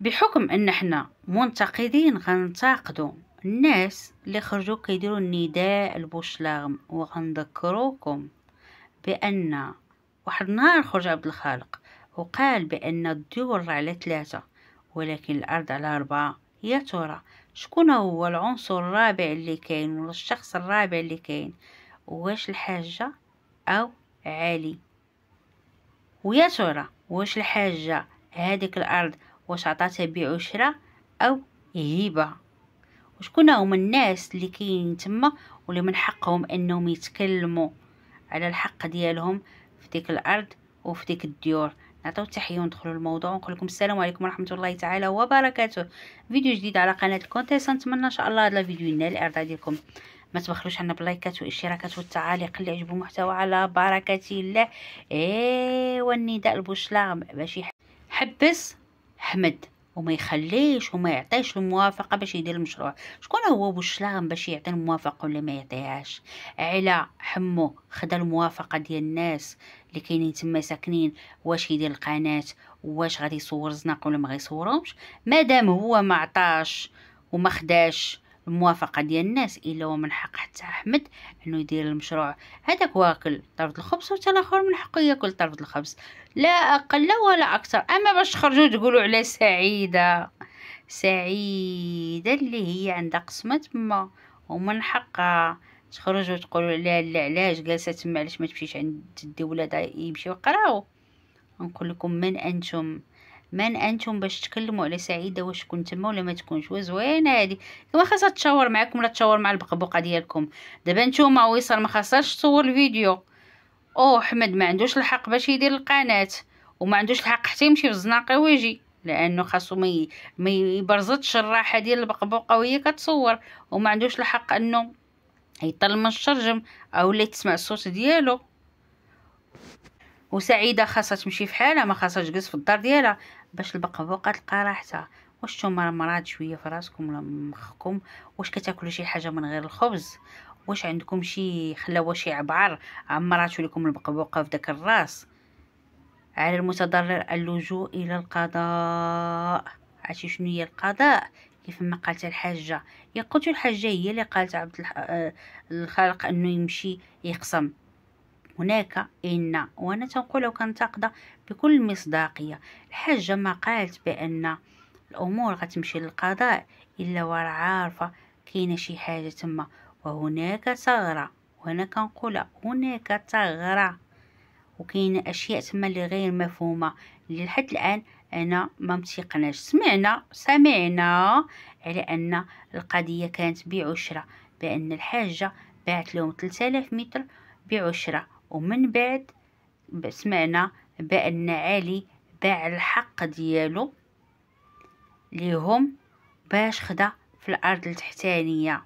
بحكم ان احنا منتقدين غنتاقدوا الناس اللي خرجوا كيديروا النداء البوشلاغم وغنذكروكم بان واحد النهار خرج عبد الخالق وقال بان الدول على ثلاثة ولكن الارض على اربعة يا ترى شكون هو العنصر الرابع اللي كاين ولا الشخص الرابع اللي كاين واش الحاجة او علي ويا ترى واش الحاجة هذيك الارض واش عطاتها بيع وشراء او هبه وشكون هما الناس اللي كاينين تما واللي من حقهم انهم يتكلموا على الحق ديالهم في ديك الارض وفي ديك الديور نعطيو تحيه وندخلوا الموضوع ونقول لكم السلام عليكم ورحمه الله تعالى وبركاته فيديو جديد على قناه الكونتيس نتمنى ان شاء الله هذا الفيديو ينال الاعجاب ديالكم ما تبخلوش عنا باللايكات والاشتراكات والتعاليق اللي عجبو المحتوى على بركه الله ايوا النداء البوشلاغ باش يحبس حمد وما يخليش وما يعطيش الموافقة باش يدير المشروع شكون هو بوشلام باش يعطي الموافقة ولا ما يعطيهاش على حمو خدا الموافقة ديال الناس اللي كاينين تما ساكنين واش يدير القناة واش غادي يصور زناق ولا ما غيصورهمش مادام هو ما عطاش وما خداش الموافقه ديال الناس الا ومن حق حتى احمد انه يدير المشروع هذاك واكل طرف الخبز وحتى الاخر من حقه ياكل طرف الخبز لا اقل ولا اكثر اما باش تخرجوا تقولوا على سعيده سعيده اللي هي عندها قسمه ما ومن حقها تخرج وتقول لا لا علاش جالسه تما علاش ما تمشيش عند الدوله يمشيو يقراو نقول لكم من انتم من انتم باش تكلموا على سعيده واش كنت تما ولا ما تكونش وزوينه هادي ما خاصها تشاور معاكم ولا تشاور مع البقبوقه ديالكم دابا نتوما ويصل ما خاصهاش تصور الفيديو او احمد ما عندوش الحق باش يدير القناه وما عندوش الحق حتى يمشي في الزناقي ويجي لانه خاصو ما ما يبرزطش الراحه ديال البقبوقه وهي كتصور وما عندوش الحق انه يطل من الشرجم او لا تسمع الصوت ديالو وسعيده خاصها تمشي في حالها ما خاصها تجلس في الدار ديالها باش البقبوقه تلقى راحتها واش نتوما مراد شويه في راسكم ولا مخكم واش كتاكلوا شي حاجه من غير الخبز واش عندكم شي خلاوه شي عبعر عمراتو لكم البقبوقه في داك الراس على المتضرر اللجوء الى القضاء عرفتي شنو هي القضاء كيف ما قالت الحاجه يا قلت الحاجه هي اللي قالت عبد آه، الخالق انه يمشي يقسم هناك إن وأنا تنقله كنتقده بكل مصداقية الحاجة ما قالت بأن الأمور غتمشي للقضاء إلا ورا عارفة كاينة شي حاجة تما وهناك ثغرة وأنا كنقولها هناك ثغرة وكاينة أشياء تما اللي غير مفهومة اللي لحد الآن أنا ما متيقناش سمعنا سمعنا على أن القضية كانت بعشرة بأن الحاجة باعت لهم 3000 متر بعشرة ومن بعد سمعنا بأن علي باع الحق ديالو ليهم باش خدا في الأرض التحتانية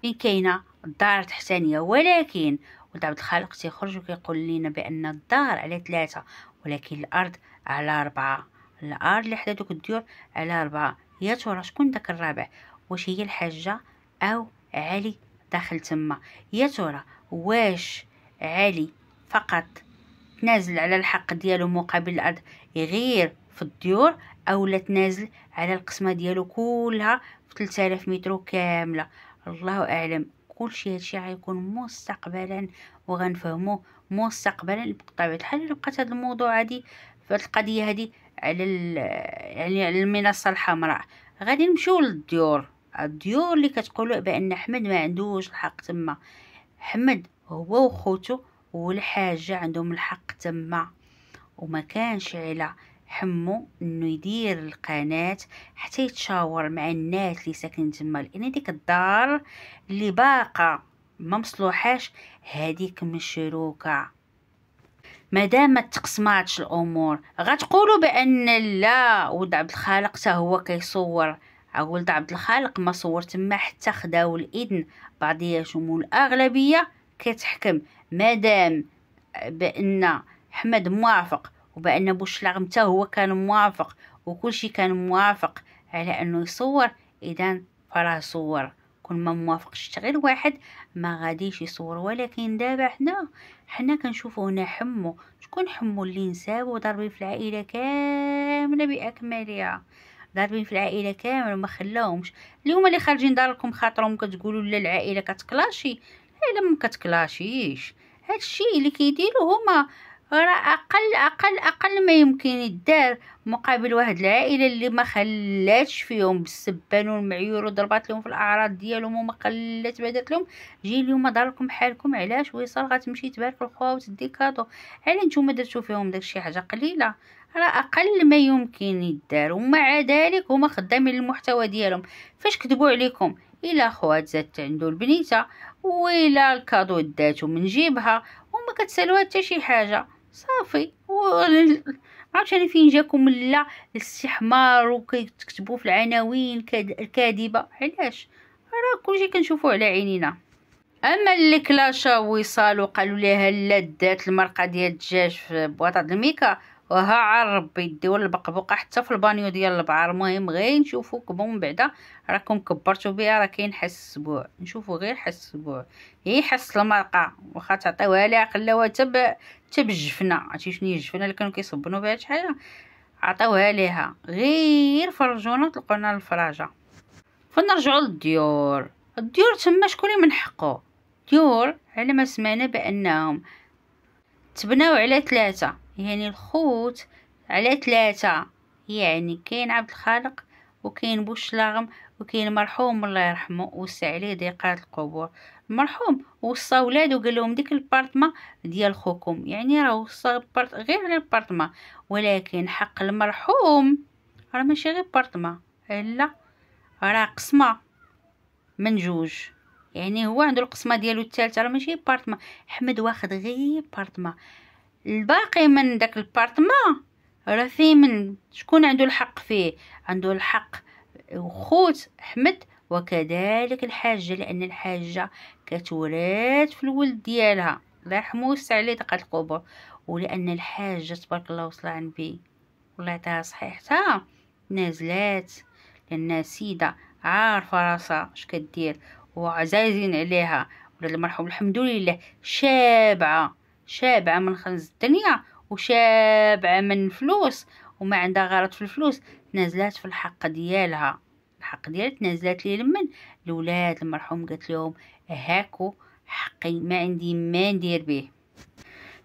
فين كاينة الدار التحتانية ولكن ود عبد الخالق تيخرج وكيقول لنا بأن الدار على ثلاثة ولكن الأرض على أربعة الأرض اللي حدا دوك الديور على أربعة يا ترى شكون داك الرابع واش هي الحاجة أو علي داخل تما يا ترى واش عالي فقط تنازل على الحق ديالو مقابل الارض غير في الديور اولا تنازل على القسمه ديالو كلها في 3000 متر كامله الله اعلم كل شيء هادشي غيكون مستقبلا وغنفهموه مستقبلا بطبيعه الحال الى بقات هاد الموضوع هادي فهاد القضيه هادي على يعني على المنصه الحمراء غادي نمشيو للديور الديور اللي كتقولوا بان احمد ما عندوش الحق تما حمد هو وخوتو والحاجة عندهم الحق تما وما كانش على حمو انه يدير القناه حتى يتشاور مع الناس اللي ساكنين تما لان ديك الدار اللي باقه ما مصلوحاش هذيك مشروكه مادام ما تقسماتش الامور غتقولوا بان لا ولد عبد الخالق حتى هو كيصور ولد عبد الخالق ما صور تما حتى خداو الاذن بعضياتهم والاغلبيه كتحكم مادام بان احمد موافق وبان بوشلاغ حتى هو كان موافق شيء كان موافق على انه يصور اذا فراه صور كل ما موافقش غير واحد ما غاديش يصور ولكن دابا حنا حنا كنشوفو هنا حمو شكون حمو اللي نساب ضاربين في العائله كامله باكملها ضاربين في العائله كامله ما خلاهمش اليوم اللي خارجين داركم خاطرهم كتقولوا لا العائله كتكلاشي الا ما كتكلاشيش هادشي اللي كيديروا هما راه اقل اقل اقل ما يمكن يدار مقابل واحد العائله اللي ما خلاتش فيهم بالسبان والمعيور وضربات لهم في الاعراض ديالهم وما خلات بعدات لهم جي اليوم داركم حالكم علاش ويصال غتمشي تبارك الخوا وتدي كادو على نتوما درتو فيهم داكشي حاجه قليله راه اقل ما يمكن يدار ومع ذلك هما خدامين المحتوى ديالهم فاش كذبوا عليكم الى خوات زادت عندو البنيته وإلى الكادو داتو من جيبها وما كتسالوها حتى شي حاجه صافي انا فين جاكم لا الاستحمار وكتكتبوا في العناوين الكاذبه علاش راه كلشي كنشوفوه على عينينا اما اللي كلاشا وصالوا قالوا ليها لا دات المرقه ديال الدجاج في بواطه الميكا وها عربي يديو البقبوقه حتى في البانيو ديال البعار المهم غير نشوفوكم من بعدا راكم كبرتو بها راه كاين حس السبوع نشوفو غير حس السبوع هي حس المرقه واخا تعطيوها ليها قلاوه تب تب الجفنه عرفتي شنو هي الجفنه اللي كانوا كيصبنوا بها شي حاجه عطاوها ليها غير فرجونا تلقونا الفراجه فنرجعوا للديور الديور تما شكون من حقه ديور على ما سمعنا بانهم تبناو على ثلاثه يعني الخوت على ثلاثة يعني كاين عبد الخالق وكاين بوشلاغم وكاين مرحوم الله يرحمه وسع عليه ضيقات القبور المرحوم وصى ولادو قال لهم ديك البارطما ديال خوكم يعني راه وصى بارت غير البارطما ولكن حق المرحوم راه ماشي غير بارطما لا راه قسمه من جوج يعني هو عنده القسمه ديالو الثالثه راه ماشي بارطما احمد واخد غير بارطما الباقي من داك البارتمان راه فيه من شكون عنده الحق فيه عنده الحق خوت احمد وكذلك الحاجه لان الحاجه كتورث في الولد ديالها الله يرحمه ويوسع عليه دقه القبر ولان الحاجه تبارك الله وصلها عن بي والله يعطيها صحيحتها نازلات لانها سيده عارفه راسها اش كدير وعزازين عليها ولا المرحوم الحمد لله شابعه شابعة من خنز الدنيا وشابعة من فلوس وما عندها غرض في الفلوس تنازلات في الحق ديالها الحق ديالها تنازلات ليه لمن الولاد المرحوم قالت لهم هاكو حقي ما عندي ما ندير به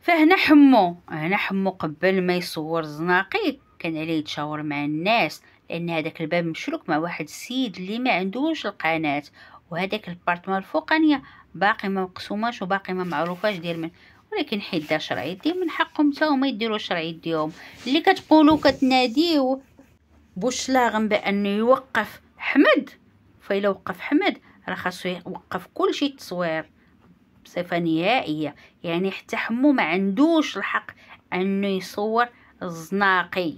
فهنا حمو هنا حمو قبل ما يصور زناقي كان عليه يتشاور مع الناس لان هذاك الباب مشروك مع واحد السيد اللي ما عندوش القناه وهذاك البارتمان الفوقانيه باقي ما مقسوماش وباقي ما معروفاش ديال من ولكن حيت شرع يديه من حقهم حتى هما يديروا شرع يديهم اللي كتقولوا كتناديو بوشلاغم بانه يوقف حمد فإلا وقف حمد راه خاصو يوقف كلشي التصوير بصفه نهائيه يعني حتى حمو ما عندوش الحق انه يصور الزناقي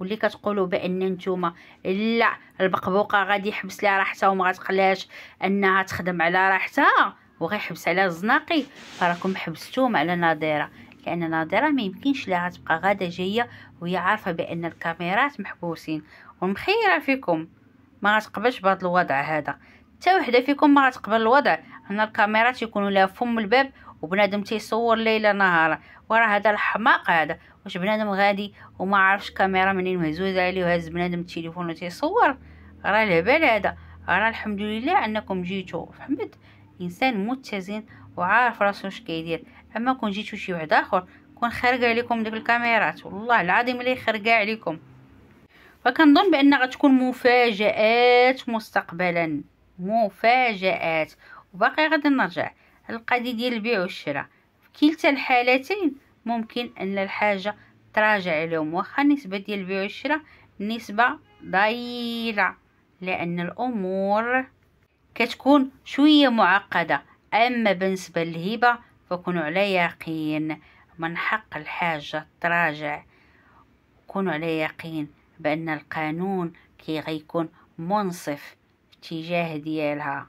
واللي كتقولوا بان نتوما لا البقبوقه غادي يحبس لها راحتها وما غتقلاش انها تخدم على راحتها وغيحبس على الزناقي فراكم حبستوهم على نادره لان نادره ما يمكنش لها تبقى غاده جايه وهي عارفه بان الكاميرات محبوسين ومخيره فيكم ما غتقبلش بهذا الوضع هذا حتى وحده فيكم ما غتقبل الوضع ان الكاميرات يكونوا لها فم الباب وبنادم تيصور ليلة نهار وراه هذا الحماق هذا واش بنادم غادي وما عارفش كاميرا منين مهزوزه عليه وهز بنادم التليفون وتيصور راه الهبال هذا راه الحمد لله انكم جيتوا فهمت انسان متزن وعارف راسو اش كيدير اما كون جيتو شي واحد اخر كون خارقه عليكم ديك الكاميرات والله العظيم اللي خارقه عليكم فكنظن بان غتكون مفاجات مستقبلا مفاجات وباقي غادي نرجع القضيه ديال البيع والشراء في كلتا الحالتين ممكن ان الحاجه تراجع عليهم واخا النسبه ديال البيع والشراء نسبه ضئيله لان الامور كتكون شويه معقده اما بالنسبه للهبه فكونوا على يقين من حق الحاجه تراجع كونوا على يقين بان القانون كي غيكون منصف تجاه ديالها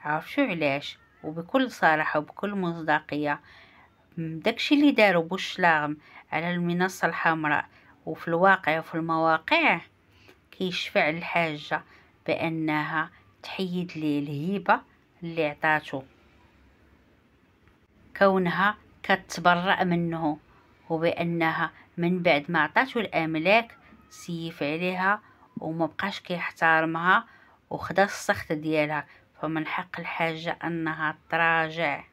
عارف شو علاش وبكل صراحه وبكل مصداقيه داكشي اللي داروا بوش لاغم على المنصه الحمراء وفي الواقع وفي المواقع كيشفع الحاجه بانها تحيد ليه الهيبة اللي عطاتو كونها كتبرأ منه وبأنها من بعد ما عطاتو الأملاك سيف عليها وما بقاش كيحترمها وخدا السخط ديالها فمن حق الحاجة أنها تراجع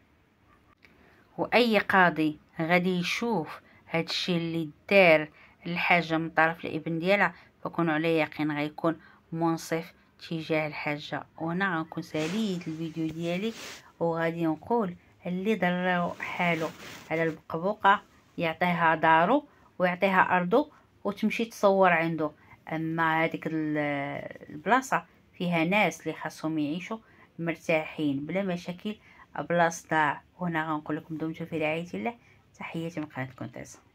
وأي قاضي غادي يشوف هادشي اللي دار الحاجة من طرف الابن ديالها فكونوا على يقين غيكون منصف تجاه الحاجة وانا غنكون ساليت الفيديو ديالي وغادي نقول اللي ضر حالو على البقبوقة يعطيها دارو ويعطيها أرضو وتمشي تصور عنده أما هذيك البلاصة فيها ناس اللي خاصهم يعيشوا مرتاحين بلا مشاكل بلاصه صداع غنقول لكم دمتم في رعاية الله تحياتي من قناة كونتاز